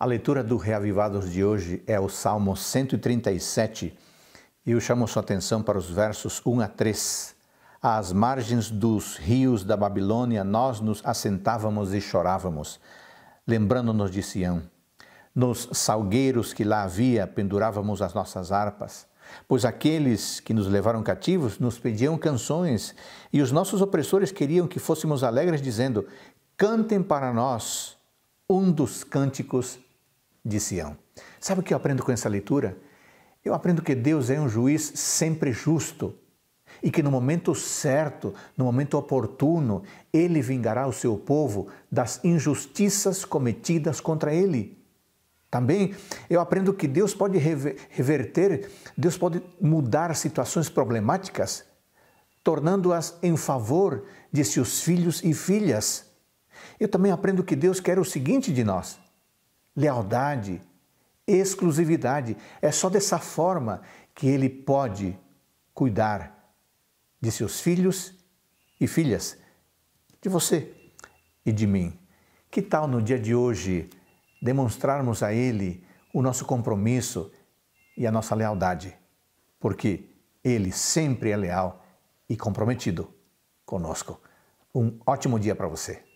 A leitura do Reavivados de hoje é o Salmo 137 e eu chamo sua atenção para os versos 1 a 3. Às margens dos rios da Babilônia, nós nos assentávamos e chorávamos, lembrando-nos de Sião. Nos salgueiros que lá havia, pendurávamos as nossas harpas. Pois aqueles que nos levaram cativos nos pediam canções, e os nossos opressores queriam que fôssemos alegres, dizendo: Cantem para nós um dos cânticos de Sião. Sabe o que eu aprendo com essa leitura? Eu aprendo que Deus é um juiz sempre justo e que no momento certo, no momento oportuno, ele vingará o seu povo das injustiças cometidas contra ele. Também eu aprendo que Deus pode reverter, Deus pode mudar situações problemáticas, tornando-as em favor de seus filhos e filhas. Eu também aprendo que Deus quer o seguinte de nós: lealdade, exclusividade. É só dessa forma que ele pode cuidar de seus filhos e filhas, de você e de mim. Que tal no dia de hoje demonstrarmos a ele o nosso compromisso e a nossa lealdade? Porque ele sempre é leal e comprometido conosco. Um ótimo dia para você.